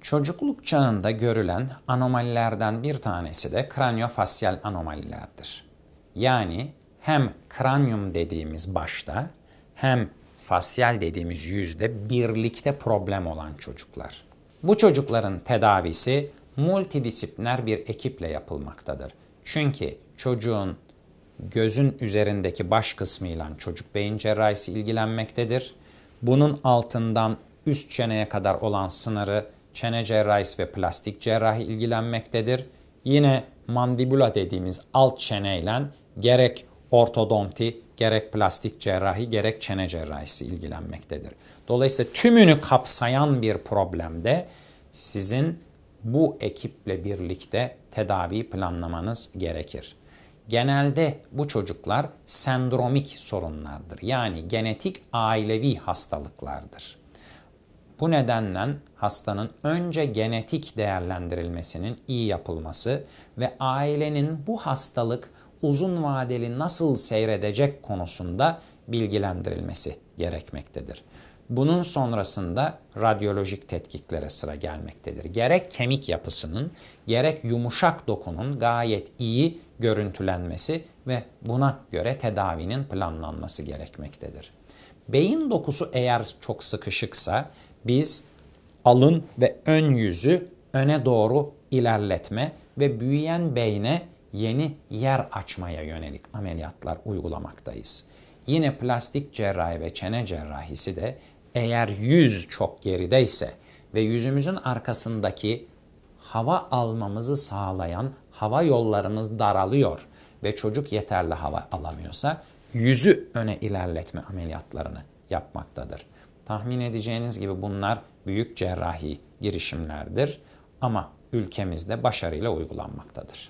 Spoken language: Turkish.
Çocukluk çağında görülen anomalilerden bir tanesi de kraniofasyal anomalilerdir. Yani hem kranyum dediğimiz başta hem fasyal dediğimiz yüzde birlikte problem olan çocuklar. Bu çocukların tedavisi multidisipliner bir ekiple yapılmaktadır. Çünkü çocuğun gözün üzerindeki baş kısmıyla çocuk beyin cerrahisi ilgilenmektedir. Bunun altından üst çeneye kadar olan sınırı çene cerrahisi ve plastik cerrahi ilgilenmektedir. Yine mandibula dediğimiz alt çeneyle gerek ortodonti, gerek plastik cerrahi, gerek çene cerrahisi ilgilenmektedir. Dolayısıyla tümünü kapsayan bir problemde sizin bu ekiple birlikte tedavi planlamanız gerekir. Genelde bu çocuklar sendromik sorunlardır. Yani genetik ailevi hastalıklardır. Bu nedenle hastanın önce genetik değerlendirilmesinin iyi yapılması ve ailenin bu hastalık uzun vadeli nasıl seyredecek konusunda bilgilendirilmesi gerekmektedir. Bunun sonrasında radyolojik tetkiklere sıra gelmektedir. Gerek kemik yapısının gerek yumuşak dokunun gayet iyi görüntülenmesi ve buna göre tedavinin planlanması gerekmektedir. Beyin dokusu eğer çok sıkışıksa biz alın ve ön yüzü öne doğru ilerletme ve büyüyen beyne yeni yer açmaya yönelik ameliyatlar uygulamaktayız. Yine plastik cerrahi ve çene cerrahisi de eğer yüz çok gerideyse ve yüzümüzün arkasındaki hava almamızı sağlayan hava yollarımız daralıyor ve çocuk yeterli hava alamıyorsa yüzü öne ilerletme ameliyatlarını yapmaktadır. Tahmin edeceğiniz gibi bunlar büyük cerrahi girişimlerdir ama ülkemizde başarıyla uygulanmaktadır.